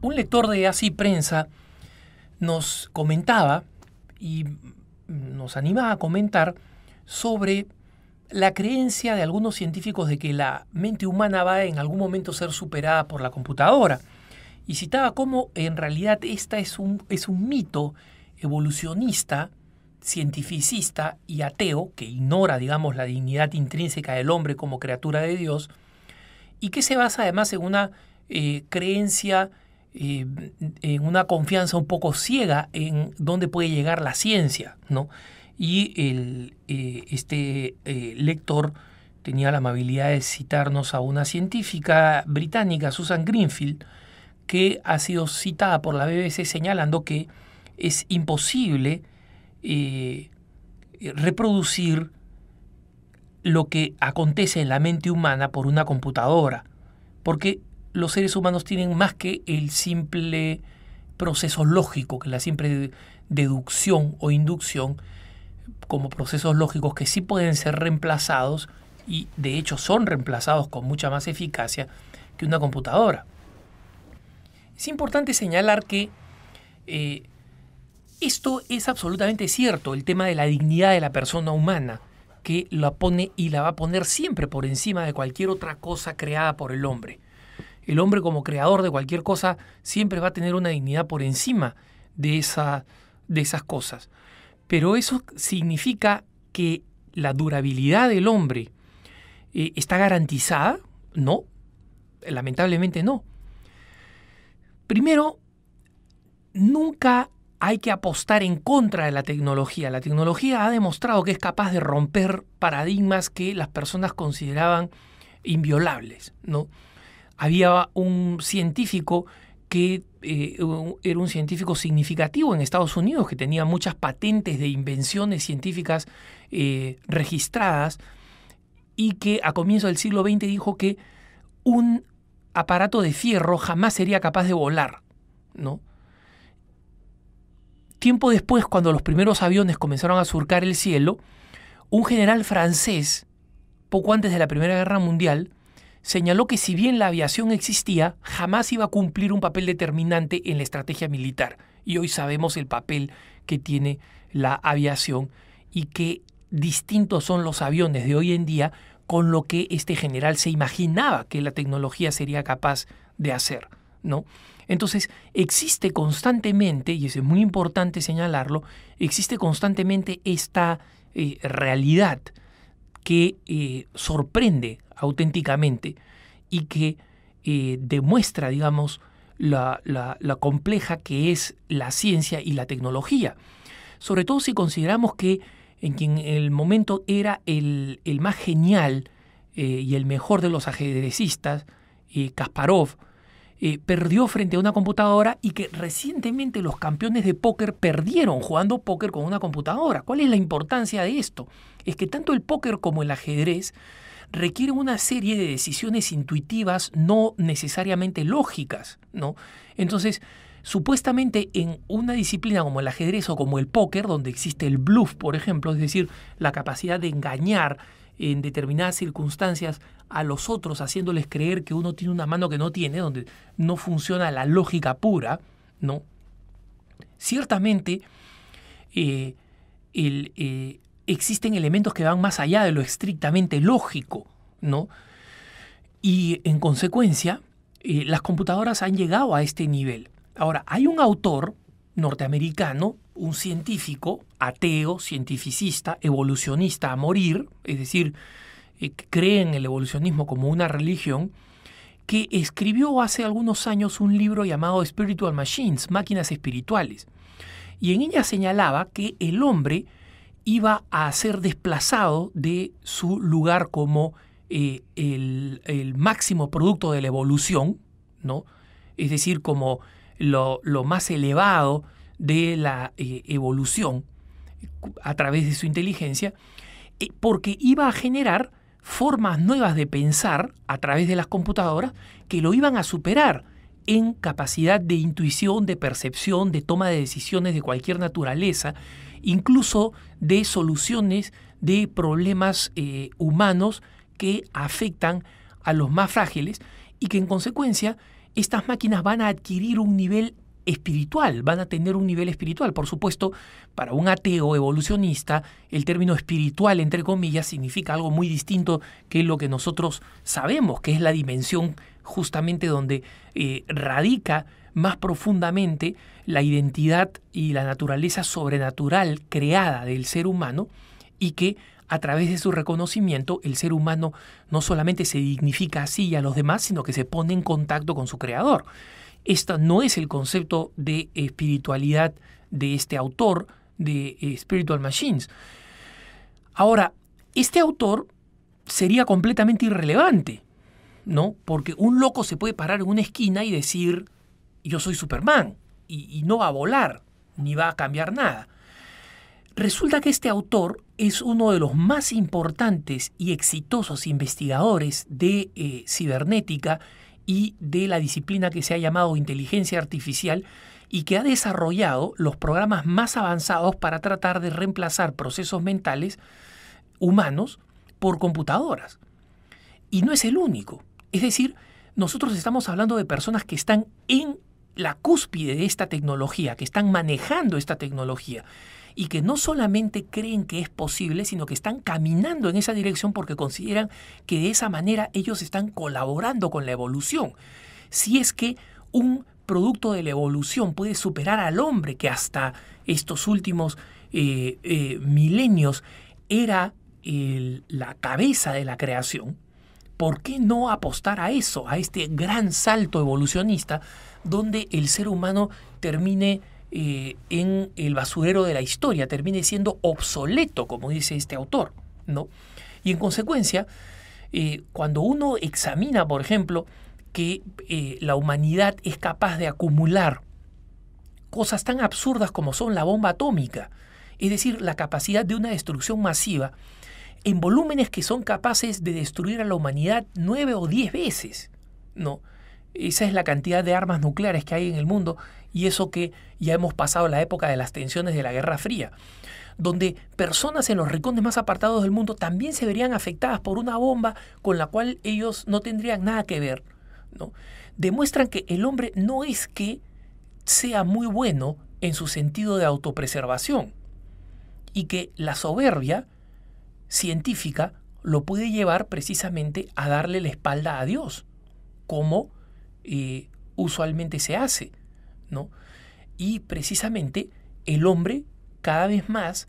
Un lector de Así Prensa nos comentaba y nos animaba a comentar sobre la creencia de algunos científicos de que la mente humana va en algún momento a ser superada por la computadora. Y citaba cómo en realidad esta es un, es un mito evolucionista, cientificista y ateo, que ignora, digamos, la dignidad intrínseca del hombre como criatura de Dios, y que se basa además en una eh, creencia eh, en una confianza un poco ciega en dónde puede llegar la ciencia, ¿no? Y eh, este eh, lector tenía la amabilidad de citarnos a una científica británica, Susan Greenfield, que ha sido citada por la BBC señalando que es imposible reproducir lo que acontece en la mente humana por una computadora, porque los seres humanos tienen más que el simple proceso lógico, que la simple deducción o inducción, como procesos lógicos que sí pueden ser reemplazados y de hecho son reemplazados con mucha más eficacia que una computadora. Es importante señalar que eh, esto es absolutamente cierto, el tema de la dignidad de la persona humana, que la pone y la va a poner siempre por encima de cualquier otra cosa creada por el hombre el hombre como creador de cualquier cosa siempre va a tener una dignidad por encima de, de esas cosas. Pero eso significa que la durabilidad del hombre eh, está garantizada. No, lamentablemente no. Primero, nunca hay que apostar en contra de la tecnología. La tecnología ha demostrado que es capaz de romper paradigmas que las personas consideraban inviolables, ¿no? había un científico que eh, era un científico significativo en Estados Unidos, que tenía muchas patentes de invenciones científicas eh, registradas, y que a comienzos del siglo XX dijo que un aparato de fierro jamás sería capaz de volar. ¿no? Tiempo después, cuando los primeros aviones comenzaron a surcar el cielo, un general francés, poco antes de la Primera Guerra Mundial, señaló que si bien la aviación existía, jamás iba a cumplir un papel determinante en la estrategia militar. Y hoy sabemos el papel que tiene la aviación y que distintos son los aviones de hoy en día con lo que este general se imaginaba que la tecnología sería capaz de hacer, ¿no? Entonces, existe constantemente, y es muy importante señalarlo, existe constantemente esta eh, realidad que eh, sorprende auténticamente y que eh, demuestra, digamos, la, compleja que es la ciencia y la tecnología. Sobre todo si consideramos que en quien en el momento era el, más genial eh, y el mejor de los ajedrecistas, eh, Kasparov, perdió frente a una computadora y que recientemente los campeones de póker perdieron jugando póker con una computadora. ¿Cuál es la importancia de esto? Es que tanto el póker como el ajedrez requiere una serie de decisiones intuitivas no necesariamente lógicas, ¿no? Entonces, supuestamente en una disciplina como el ajedrez o como el póker, donde existe el bluff, por ejemplo, es decir, la capacidad de engañar en determinadas circunstancias a los otros, haciéndoles creer que uno tiene una mano que no tiene, donde no funciona la lógica pura, ¿no? Ciertamente, eh, el, eh, existen elementos que van más allá de lo estrictamente lógico, ¿no? Y en consecuencia, eh, las computadoras han llegado a este nivel. Ahora, hay un autor norteamericano, un científico, ateo, cientificista, evolucionista a morir, es decir, eh, que cree en el evolucionismo como una religión, que escribió hace algunos años un libro llamado Spiritual Machines, Máquinas Espirituales. Y en ella señalaba que el hombre iba a ser desplazado de su lugar como eh, el, máximo producto de la evolución, ¿no? es decir, como lo, más elevado de la eh, evolución a través de su inteligencia, eh, porque iba a generar formas nuevas de pensar a través de las computadoras que lo iban a superar en capacidad de intuición, de percepción, de toma de decisiones de cualquier naturaleza, incluso de soluciones de problemas eh, humanos que afectan a los más frágiles y que en consecuencia estas máquinas van a adquirir un nivel espiritual, van a tener un nivel espiritual. Por supuesto, para un ateo evolucionista, el término espiritual, entre comillas, significa algo muy distinto que lo que nosotros sabemos, que es la dimensión justamente donde eh, radica más profundamente la identidad y la naturaleza sobrenatural creada del ser humano y que a través de su reconocimiento el ser humano no solamente se dignifica así a los demás, sino que se pone en contacto con su creador. Este no es el concepto de espiritualidad de este autor de eh, Spiritual Machines. Ahora, este autor sería completamente irrelevante, ¿no? Porque un loco se puede parar en una esquina y decir, yo soy Superman y, no va a volar ni va a cambiar nada. Resulta que este autor es uno de los más importantes y exitosos investigadores de eh, cibernética y de la disciplina que se ha llamado inteligencia artificial y que ha desarrollado los programas más avanzados para tratar de reemplazar procesos mentales humanos por computadoras. Y no es el único. Es decir, nosotros estamos hablando de personas que están en la cúspide de esta tecnología, que están manejando esta tecnología y que no solamente creen que es posible, sino que están caminando en esa dirección porque consideran que de esa manera ellos están colaborando con la evolución. Si es que un producto de la evolución puede superar al hombre que hasta estos últimos eh, eh, milenios era la cabeza de la creación, ¿por qué no apostar a eso, a este gran salto evolucionista, donde el ser humano termine eh, en el basurero de la historia, termine siendo obsoleto, como dice este autor? ¿no? Y en consecuencia, eh, cuando uno examina, por ejemplo, que eh, la humanidad es capaz de acumular cosas tan absurdas como son la bomba atómica, es decir, la capacidad de una destrucción masiva, en volúmenes que son capaces de destruir a la humanidad nueve o diez veces. No, esa es la cantidad de armas nucleares que hay en el mundo y eso que ya hemos pasado la época de las tensiones de la Guerra Fría, donde personas en los rincones más apartados del mundo también se verían afectadas por una bomba con la cual ellos no tendrían nada que ver. ¿no? Demuestran que el hombre no es que sea muy bueno en su sentido de autopreservación y que la soberbia científica lo puede llevar precisamente a darle la espalda a Dios, como eh, usualmente se hace, ¿no? Y precisamente el hombre cada vez más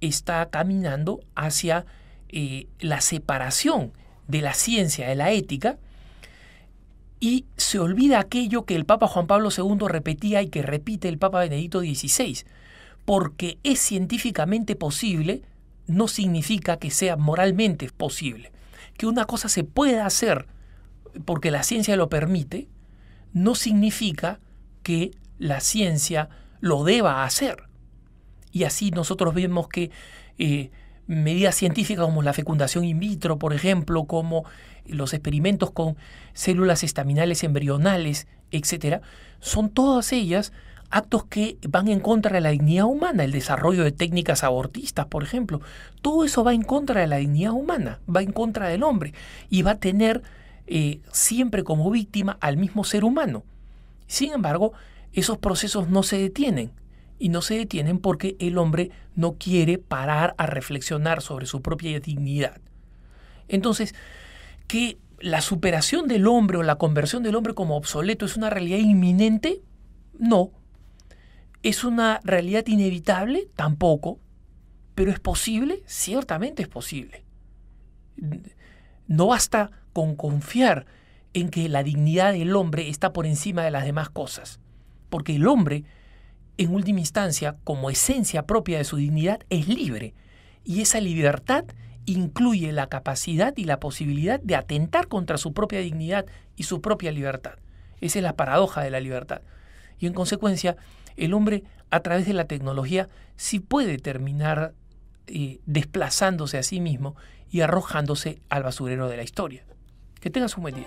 está caminando hacia eh, la separación de la ciencia, de la ética, y se olvida aquello que el Papa Juan Pablo II repetía y que repite el Papa Benedicto XVI, porque es científicamente posible no significa que sea moralmente posible. Que una cosa se pueda hacer porque la ciencia lo permite, no significa que la ciencia lo deba hacer. Y así nosotros vemos que eh, medidas científicas como la fecundación in vitro, por ejemplo, como los experimentos con células estaminales embrionales, etc., son todas ellas actos que van en contra de la dignidad humana, el desarrollo de técnicas abortistas, por ejemplo. Todo eso va en contra de la dignidad humana, va en contra del hombre y va a tener eh, siempre como víctima al mismo ser humano. Sin embargo, esos procesos no se detienen y no se detienen porque el hombre no quiere parar a reflexionar sobre su propia dignidad. Entonces, que la superación del hombre o la conversión del hombre como obsoleto es una realidad inminente, no, ¿Es una realidad inevitable? Tampoco. Pero es posible, ciertamente es posible. No basta con confiar en que la dignidad del hombre está por encima de las demás cosas, porque el hombre, en última instancia, como esencia propia de su dignidad, es libre, y esa libertad incluye la capacidad y la posibilidad de atentar contra su propia dignidad y su propia libertad. Esa es la paradoja de la libertad. Y en consecuencia, el hombre a través de la tecnología sí puede terminar eh, desplazándose a sí mismo y arrojándose al basurero de la historia. Que tenga su buen